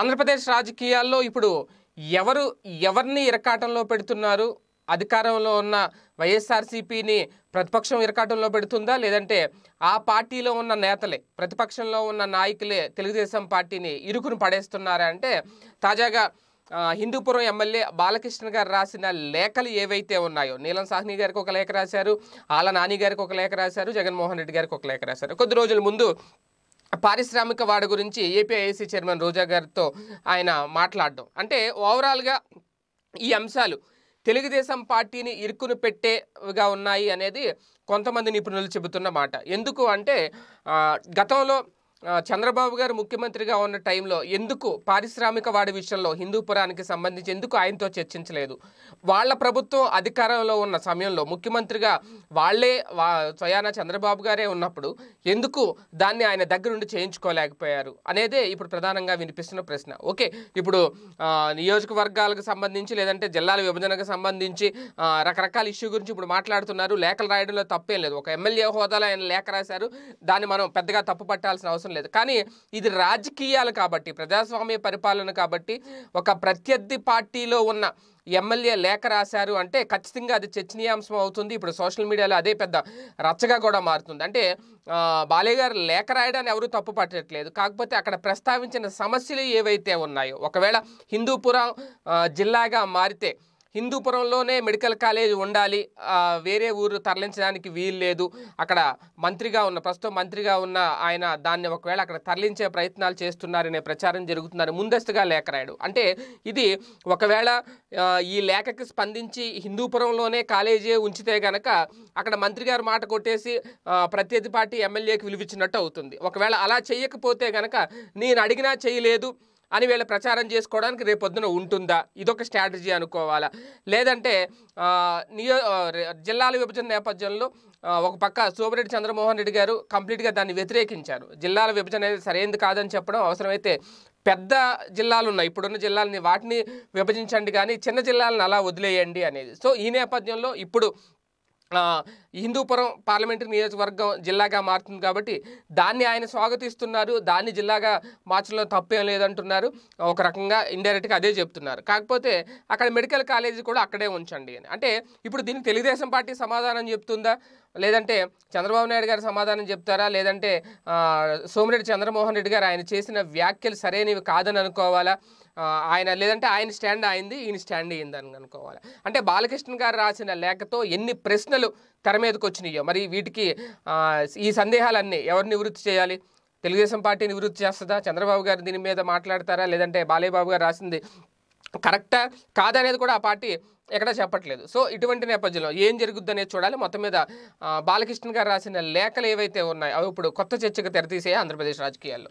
ఆంధ్రప్రదేశ్ రాజకీయాల్లో ఇప్పుడు ఎవరు ఎవరిని ఇరకాటంలో పెడుతున్నారు అధికారంలో ఉన్న వైఎస్ఆర్సీపీని ప్రతిపక్షం ఇరకాటంలో పెడుతుందా లేదంటే ఆ పార్టీలో ఉన్న నేతలే ప్రతిపక్షంలో ఉన్న నాయకులే తెలుగుదేశం పార్టీని ఇరుకును పడేస్తున్నారా అంటే తాజాగా హిందూపురం ఎమ్మెల్యే బాలకృష్ణ గారు రాసిన లేఖలు ఏవైతే ఉన్నాయో నీలం సాహ్ని గారికి ఒక లేఖ రాశారు ఆల నాని గారికి ఒక లేఖ రాశారు జగన్మోహన్ రెడ్డి గారికి ఒక లేఖ రాశారు కొద్ది రోజుల ముందు పారిశ్రామిక వాడ గురించి ఏపీఐఐసి చైర్మన్ రోజా గారితో ఆయన మాట్లాడడం అంటే ఓవరాల్గా ఈ అంశాలు తెలుగుదేశం పార్టీని ఇరుకును పెట్టేగా ఉన్నాయి అనేది కొంతమంది నిపుణులు చెబుతున్న మాట ఎందుకు అంటే గతంలో చంద్రబాబు గారు ముఖ్యమంత్రిగా ఉన్న టైంలో ఎందుకు పారిశ్రామిక వాడి విషయంలో హిందూపురానికి సంబంధించి ఎందుకు ఆయనతో చర్చించలేదు వాళ్ళ ప్రభుత్వం అధికారంలో ఉన్న సమయంలో ముఖ్యమంత్రిగా వాళ్లే స్వయాన చంద్రబాబు గారే ఉన్నప్పుడు ఎందుకు దాన్ని ఆయన దగ్గరుండి చేయించుకోలేకపోయారు అనేదే ఇప్పుడు ప్రధానంగా వినిపిస్తున్న ప్రశ్న ఓకే ఇప్పుడు నియోజకవర్గాలకు సంబంధించి లేదంటే జిల్లాల విభజనకు సంబంధించి రకరకాల ఇష్యూ గురించి ఇప్పుడు మాట్లాడుతున్నారు లేఖలు రాయడంలో తప్పేం లేదు ఒక ఎమ్మెల్యే హోదాలో ఆయన లేఖ రాశారు దాన్ని మనం పెద్దగా తప్పు పట్టాల్సిన అవసరం అవసరం లేదు కానీ ఇది రాజకీయాలు కాబట్టి ప్రజాస్వామ్య పరిపాలన కాబట్టి ఒక ప్రత్యర్థి పార్టీలో ఉన్న ఎమ్మెల్యే లేఖ రాశారు అంటే ఖచ్చితంగా అది చర్చనీయాంశం అవుతుంది ఇప్పుడు సోషల్ మీడియాలో అదే పెద్ద రచ్చగా కూడా మారుతుంది అంటే బాలయ్య గారు లేఖ రాయడాన్ని ఎవరూ తప్పు పట్టట్లేదు కాకపోతే అక్కడ ప్రస్తావించిన సమస్యలు ఏవైతే ఉన్నాయో ఒకవేళ హిందూపురం జిల్లాగా మారితే హిందూపురంలోనే మెడికల్ కాలేజ్ ఉండాలి వేరే ఊరు తరలించడానికి వీలు లేదు అక్కడ మంత్రిగా ఉన్న ప్రస్తుతం మంత్రిగా ఉన్న ఆయన దాన్ని ఒకవేళ అక్కడ తరలించే ప్రయత్నాలు చేస్తున్నారనే ప్రచారం జరుగుతున్నారు ముందస్తుగా లేఖ రాయడు అంటే ఇది ఒకవేళ ఈ లేఖకి స్పందించి హిందూపురంలోనే కాలేజీ ఉంచితే గనక అక్కడ మంత్రి గారు మాట కొట్టేసి ప్రత్యర్థి పార్టీ ఎమ్మెల్యేకి విలువిచ్చినట్టు అవుతుంది ఒకవేళ అలా చేయకపోతే గనక నేను అడిగినా చేయలేదు అని వీళ్ళు ప్రచారం చేసుకోవడానికి రేపొద్దున ఉంటుందా ఇదొక స్ట్రాటజీ అనుకోవాలా లేదంటే నియో జిల్లాల విభజన నేపథ్యంలో ఒక పక్క సోమిరెడ్డి చంద్రమోహన్ రెడ్డి గారు కంప్లీట్గా దాన్ని వ్యతిరేకించారు జిల్లాల విభజన అనేది సరైనది కాదని చెప్పడం అవసరమైతే పెద్ద జిల్లాలు ఉన్నాయి ఇప్పుడున్న జిల్లాలని వాటిని విభజించండి కానీ చిన్న జిల్లాలను అలా వదిలేయండి అనేది సో ఈ నేపథ్యంలో ఇప్పుడు హిందూపురం పార్లమెంటరీ నియోజకవర్గం జిల్లాగా మారుతుంది కాబట్టి దాన్ని ఆయన స్వాగతిస్తున్నారు దాన్ని జిల్లాగా మార్చడంలో తప్పేం లేదంటున్నారు ఒక రకంగా ఇండైరెక్ట్గా అదే చెప్తున్నారు కాకపోతే అక్కడ మెడికల్ కాలేజీ కూడా అక్కడే ఉంచండి అని అంటే ఇప్పుడు దీన్ని తెలుగుదేశం పార్టీ సమాధానం చెప్తుందా లేదంటే చంద్రబాబు నాయుడు గారు సమాధానం చెప్తారా లేదంటే సోమిరెడ్డి చంద్రమోహన్ రెడ్డి గారు ఆయన చేసిన వ్యాఖ్యలు సరైనవి కాదని అనుకోవాలా ఆయన లేదంటే ఆయన స్టాండ్ అయింది ఈయన స్టాండ్ అయిందని అనుకోవాలి అంటే బాలకృష్ణ గారు రాసిన లేఖతో ఎన్ని ప్రశ్నలు తెర మీదకి వచ్చినాయో మరి వీటికి ఈ సందేహాలన్నీ ఎవరు నివృత్తి చేయాలి తెలుగుదేశం పార్టీ నివృత్తి చేస్తుందా చంద్రబాబు గారు దీని మీద మాట్లాడతారా లేదంటే బాలయ్యబాబు గారు రాసింది కరెక్టా కాదనేది కూడా ఆ పార్టీ ఎక్కడ చెప్పట్లేదు సో ఇటువంటి నేపథ్యంలో ఏం జరుగుద్ది అనేది చూడాలి మొత్తం మీద బాలకృష్ణ గారు రాసిన లేఖలు ఏవైతే ఉన్నాయో అవి ఇప్పుడు కొత్త చర్చకు తెరతీసే ఆంధ్రప్రదేశ్ రాజకీయాల్లో